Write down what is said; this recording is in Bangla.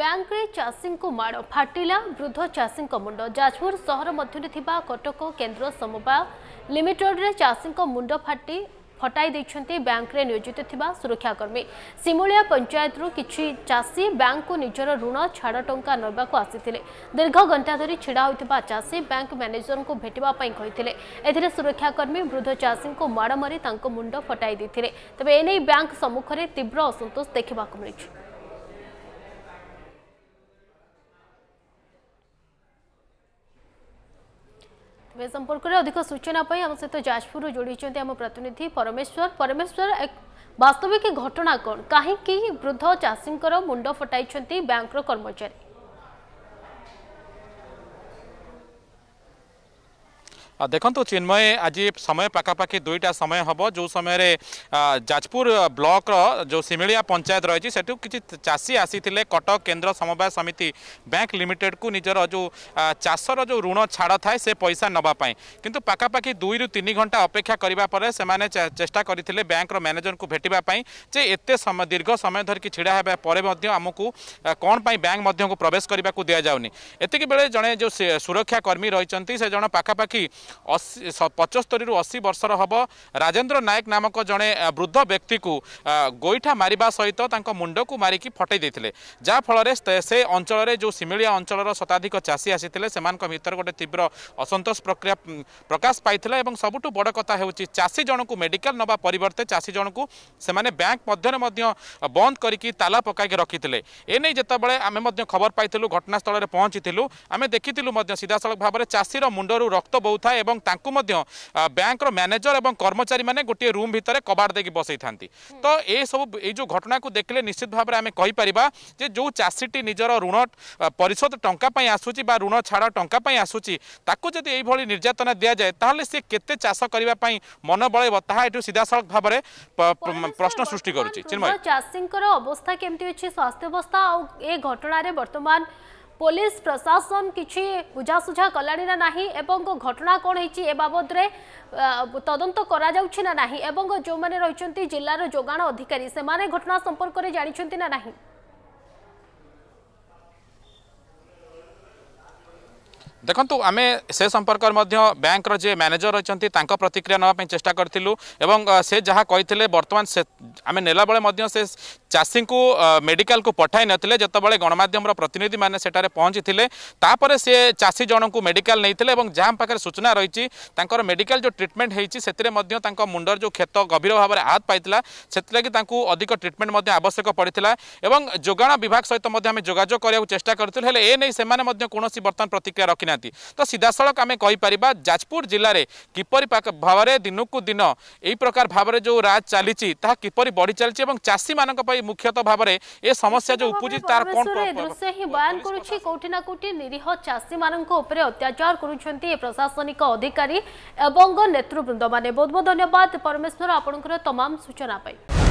ବ୍ୟାଙ୍କରେ ଚାଷୀଙ୍କୁ ମାଡ଼ ଫାଟିଲା ବୃଦ୍ଧ ଚାଷୀଙ୍କ ମୁଣ୍ଡ ଯାଜପୁର ସହର ମଧ୍ୟରେ ଥିବା କଟକ କେନ୍ଦ୍ର ସମବାୟ ଲିମିଟେଡ଼ରେ ଚାଷୀଙ୍କ ମୁଣ୍ଡ ଫାଟି ଫଟାଇ ଦେଇଛନ୍ତି ବ୍ୟାଙ୍କରେ ନିୟୋଜିତ ଥିବା ସୁରକ୍ଷାକର୍ମୀ ସିମୁଳିଆ ପଞ୍ଚାୟତରୁ କିଛି ଚାଷୀ ବ୍ୟାଙ୍କକୁ ନିଜର ଋଣ ଛାଡ଼ ଟଙ୍କା ନେବାକୁ ଆସିଥିଲେ ଦୀର୍ଘ ଘଣ୍ଟା ଧରି ଛିଡ଼ା ହୋଇଥିବା ଚାଷୀ ବ୍ୟାଙ୍କ ମ୍ୟାନେଜରଙ୍କୁ ଭେଟିବା ପାଇଁ କହିଥିଲେ ଏଥିରେ ସୁରକ୍ଷାକର୍ମୀ ବୃଦ୍ଧ ଚାଷୀଙ୍କୁ ମାଡ଼ ମାରି ତାଙ୍କ ମୁଣ୍ଡ ଫଟାଇ ଦେଇଥିଲେ ତେବେ ଏନେଇ ବ୍ୟାଙ୍କ ସମ୍ମୁଖରେ ତୀବ୍ର ଅସନ୍ତୋଷ ଦେଖିବାକୁ ମିଳିଛି ଏ ସମ୍ପର୍କରେ ଅଧିକ ସୂଚନା ପାଇଁ ଆମ ସହିତ ଯାଜପୁରରୁ ଯୋଡ଼ିଛନ୍ତି ଆମ ପ୍ରତିନିଧି ପରମେଶ୍ୱର ପରମେଶ୍ୱର ବାସ୍ତବିକ ଘଟଣା କ'ଣ କାହିଁକି ବୃଦ୍ଧ ଚାଷୀଙ୍କର ମୁଣ୍ଡ ଫଟାଇଛନ୍ତି ବ୍ୟାଙ୍କର କର୍ମଚାରୀ ଦେଖନ୍ତୁ ଚିନ୍ମୟ ଆଜି ସମୟ ପାଖାପାଖି ଦୁଇଟା ସମୟ ହେବ ଯେଉଁ ସମୟରେ ଯାଜପୁର ବ୍ଲକର ଯେଉଁ ସିମିଳିଆ ପଞ୍ଚାୟତ ରହିଛି ସେଠୁ କିଛି ଚାଷୀ ଆସିଥିଲେ କଟକ କେନ୍ଦ୍ର ସମବାୟ ସମିତି ବ୍ୟାଙ୍କ ଲିମିଟେଡ଼କୁ ନିଜର ଯେଉଁ ଚାଷର ଯେଉଁ ଋଣ ଛାଡ଼ ଥାଏ ସେ ପଇସା ନେବା ପାଇଁ କିନ୍ତୁ ପାଖାପାଖି ଦୁଇରୁ ତିନି ଘଣ୍ଟା ଅପେକ୍ଷା କରିବା ପରେ ସେମାନେ ଚେଷ୍ଟା କରିଥିଲେ ବ୍ୟାଙ୍କର ମ୍ୟାନେଜରଙ୍କୁ ଭେଟିବା ପାଇଁ ଯେ ଏତେ ସମୟ ଦୀର୍ଘ ସମୟ ଧରିକି ଛିଡ଼ା ହେବା ପରେ ମଧ୍ୟ ଆମକୁ କ'ଣ ପାଇଁ ବ୍ୟାଙ୍କ ମଧ୍ୟକୁ ପ୍ରବେଶ କରିବାକୁ ଦିଆଯାଉନି ଏତିକି ବେଳେ ଜଣେ ଯେଉଁ ସୁରକ୍ଷା କର୍ମୀ ରହିଛନ୍ତି ସେ ଜଣ ପାଖାପାଖି ପଚସ୍ତରୀରୁ ଅଶୀ ବର୍ଷର ହେବ ରାଜେନ୍ଦ୍ର ନାୟକ ନାମକ ଜଣେ ବୃଦ୍ଧ ବ୍ୟକ୍ତିକୁ ଗୋଇଠା ମାରିବା ସହିତ ତାଙ୍କ ମୁଣ୍ଡକୁ ମାରିକି ଫଟେଇ ଦେଇଥିଲେ ଯାହାଫଳରେ ସେ ଅଞ୍ଚଳରେ ଯେଉଁ ସିମିଳିଆ ଅଞ୍ଚଳର ଶତାଧିକ ଚାଷୀ ଆସିଥିଲେ ସେମାନଙ୍କ ଭିତରେ ଗୋଟେ ତୀବ୍ର ଅସନ୍ତୋଷ ପ୍ରକ୍ରିୟା ପ୍ରକାଶ ପାଇଥିଲା ଏବଂ ସବୁଠୁ ବଡ଼ କଥା ହେଉଛି ଚାଷୀ ଜଣକୁ ମେଡ଼ିକାଲ ନେବା ପରିବର୍ତ୍ତେ ଚାଷୀ ଜଣକୁ ସେମାନେ ବ୍ୟାଙ୍କ ମଧ୍ୟରେ ମଧ୍ୟ ବନ୍ଦ କରିକି ତାଲା ପକାଇକି ରଖିଥିଲେ ଏନେଇ ଯେତେବେଳେ ଆମେ ମଧ୍ୟ ଖବର ପାଇଥିଲୁ ଘଟଣାସ୍ଥଳରେ ପହଞ୍ଚିଥିଲୁ ଆମେ ଦେଖିଥିଲୁ ମଧ୍ୟ ସିଧାସଳଖ ଭାବରେ ଚାଷୀର ମୁଣ୍ଡରୁ ରକ୍ତ ବହୁଥାଏ এবং ତାଙ୍କୁ ମଧ୍ୟ ବ୍ୟାଙ୍କର ମ୍ୟାନେଜର ଏବଂ କର୍ମଚାରୀମାନେ ଗୋଟିଏ ରୁମ୍ ଭିତରେ କବାଟ ଦେଇକି ବସେଇଥାନ୍ତି ତ ଏସବୁ ଏଇ ଯେଉଁ ଘଟଣାକୁ ଦେଖିଲେ ନିଶ୍ଚିତ ଭାବରେ ଆମେ କହିପାରିବା ଯେ ଯେଉଁ ଚାଷୀଟି ନିଜର ଋଣ ପରିଶୋଧ ଟଙ୍କା ପାଇଁ ଆସୁଛି ବା ଋଣ ଛାଡ଼ ଟଙ୍କା ପାଇଁ ଆସୁଛି ତାକୁ ଯଦି ଏଇଭଳି ନିର୍ଯାତନା ଦିଆଯାଏ ତାହେଲେ ସେ କେତେ ଚାଷ କରିବା ପାଇଁ ମନ ବଳେଇବ ତାହା ଏଠୁ ସିଧାସଳଖ ଭାବରେ ପ୍ରଶ୍ନ ସୃଷ୍ଟି କରୁଛି ଚାଷୀଙ୍କର ଅବସ୍ଥା କେମିତି ଅଛି ସ୍ୱାସ୍ଥ୍ୟ ଅବସ୍ଥା ଆଉ ଏ ଘଟଣାରେ ବର୍ତ୍ତମାନ पुलिस प्रशासन किसी बुझासुझा कला ना एवं घटना कौन है ए बाबद्रे तदंत करा ना एवं जो मैंने रही जिलार जोगाण अधिकारी से घटना संपर्क में जानते ना नहीं দেখুন আমি সে সম্পর্ক মধ্যে ব্যাঙ্কর যে ম্যানেজর রয়েছেন তাঁর প্রতিক্রিয়া নেওয়া চেষ্টা করলু এবং সে যা কে বর্তমান সে আমি নেলাবেলে সে চাষী মেডিকাল পঠাই নলে যেতবে গণমাধ্যমর প্রতিনিধি মানে সেটার পৌঁছিলে তাপরে সে চাষী জনক মেডিকাল নিয়ে এবং যা পাখে সূচনা রয়েছে তাঁর মেডিকাল যে ট্রিটমেন্ট হয়েছে সেতে তাঁর মুন্ডর যে ক্ষেত গভীর ভাবে আহত পাই সেগে তাঁর অধিক ট্রিটমেন্ট আবশ্যক পড়ে এবং যোগাণ বিভাগ সহ আমি যোগাযোগ করার চেষ্টা করলু হলে এনে সে কোণী বর্তমান প্রতিক্রিয়া রক্ষি না তো সিধাসলখ আমি কইপারা যাজপুর জেলার কিপর ভাবে দিনকু দিন এই প্রকার ভাবে যে রাজ চালিছি তাহা কিপর বড়ি চালিছে এবং চাষী মান মুখ্যত ভাবে এ সমস্যা যে উপজিত তার কোন দৃশ্য হি বয়ান করুছি কোটি না কোটি নিরীহ চাষী মানক উপরে অত্যাচার করুছেন এ প্রশাসনিক অধিকারী এবং নেতৃবৃন্দ মানে বহুত বহুত ধন্যবাদ পরমেশ্বর আপনার তমাম সূচনা পাই